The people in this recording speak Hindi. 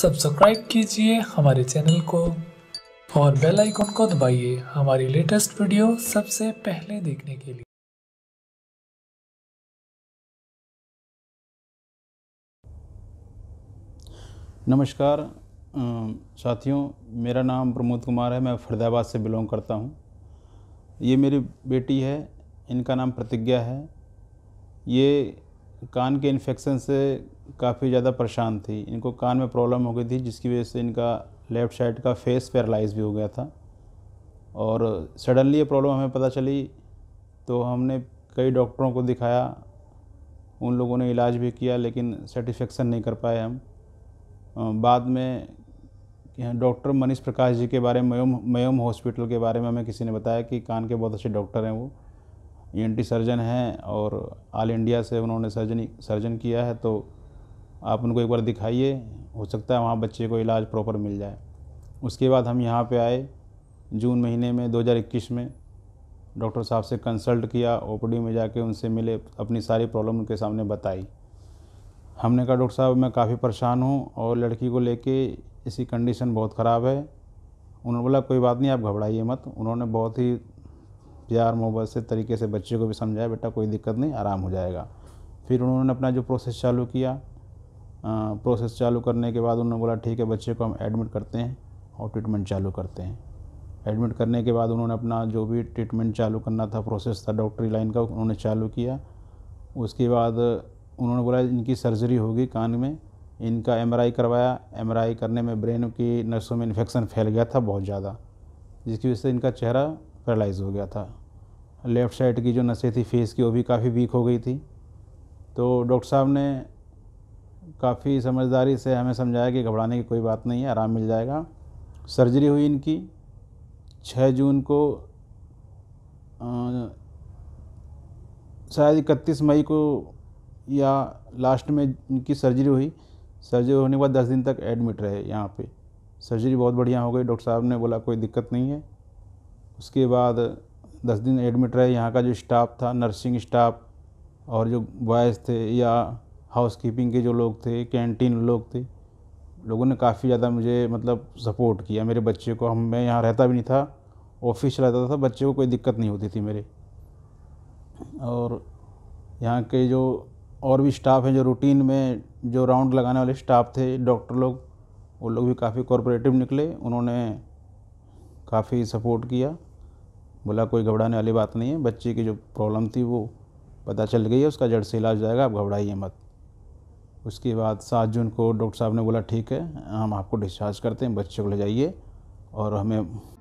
सब्सक्राइब कीजिए हमारे चैनल को और बेल आइकॉन को दबाइए हमारी लेटेस्ट वीडियो सबसे पहले देखने के लिए नमस्कार साथियों मेरा नाम प्रमोद कुमार है मैं फरीदाबाद से बिलोंग करता हूँ ये मेरी बेटी है इनका नाम प्रतिज्ञा है ये कान के इन्फेक्शन से काफ़ी ज़्यादा परेशान थी इनको कान में प्रॉब्लम हो गई थी जिसकी वजह से इनका लेफ़्ट साइड का फेस पैरालाइज भी हो गया था और सडनली ये प्रॉब्लम हमें पता चली तो हमने कई डॉक्टरों को दिखाया उन लोगों ने इलाज भी किया लेकिन सेटिस्फेक्शन नहीं कर पाए हम बाद में डॉक्टर मनीष प्रकाश जी के बारे में मयूम मयूम हॉस्पिटल के बारे में हमें किसी ने बताया कि कान के बहुत अच्छे डॉक्टर हैं वो ईएनटी सर्जन हैं और ऑल इंडिया से उन्होंने सर्जन सर्जन किया है तो आप उनको एक बार दिखाइए हो सकता है वहाँ बच्चे को इलाज प्रॉपर मिल जाए उसके बाद हम यहाँ पे आए जून महीने में 2021 में डॉक्टर साहब से कंसल्ट किया ओ में जाके उनसे मिले अपनी सारी प्रॉब्लम उनके सामने बताई हमने कहा डॉक्टर साहब मैं काफ़ी परेशान हूँ और लड़की को लेके इसकी कंडीशन बहुत ख़राब है उन्होंने बोला कोई बात नहीं आप घबराइए मत उन्होंने बहुत ही प्यार मोहब्बत से तरीके से बच्चे को भी समझाया बेटा कोई दिक्कत नहीं आराम हो जाएगा फिर उन्होंने अपना जो प्रोसेस चालू किया आ, प्रोसेस चालू करने के बाद उन्होंने बोला ठीक है बच्चे को हम एडमिट करते हैं और ट्रीटमेंट चालू करते हैं एडमिट करने के बाद उन्होंने अपना जो भी ट्रीटमेंट चालू करना था प्रोसेस था डॉक्टरी लाइन का उन्होंने चालू किया उसके बाद उन्होंने बोला इनकी सर्जरी होगी कान में इनका एम करवाया एम करने में ब्रेन की नसों में इन्फेक्शन फैल गया था बहुत ज़्यादा जिसकी वजह से इनका चेहरा पैरालाइज हो गया था लेफ़्ट साइड की जो नसें थी फेस की वो भी काफ़ी वीक हो गई थी तो डॉक्टर साहब ने काफ़ी समझदारी से हमें समझाया कि घबराने की कोई बात नहीं है आराम मिल जाएगा सर्जरी हुई इनकी 6 जून को शायद इकतीस मई को या लास्ट में इनकी सर्जरी हुई सर्जरी होने के बाद दस दिन तक एडमिट रहे यहाँ पे सर्जरी बहुत बढ़िया हो गई डॉक्टर साहब ने बोला कोई दिक्कत नहीं है उसके बाद दस दिन एडमिट रहे यहाँ का जो स्टाफ था नर्सिंग स्टाफ और जो बॉयज़ थे या हाउस कीपिंग के जो लोग थे कैंटीन लोग थे लोगों ने काफ़ी ज़्यादा मुझे मतलब सपोर्ट किया मेरे बच्चे को हम मैं यहाँ रहता भी नहीं था ऑफिस रहता था बच्चे को कोई दिक्कत नहीं होती थी मेरे और यहाँ के जो और भी स्टाफ हैं जो रूटीन में जो राउंड लगाने वाले स्टाफ थे डॉक्टर लोग वो लोग भी काफ़ी कॉरपोरेटिव निकले उन्होंने काफ़ी सपोर्ट किया बोला कोई घबराने वाली बात नहीं है बच्चे की जो प्रॉब्लम थी वो पता चल गई है उसका जड़ से इलाज हो जाएगा आप घबराइए मत उसके बाद सात जून को डॉक्टर साहब ने बोला ठीक है हम आपको डिस्चार्ज करते हैं बच्चे को ले जाइए और हमें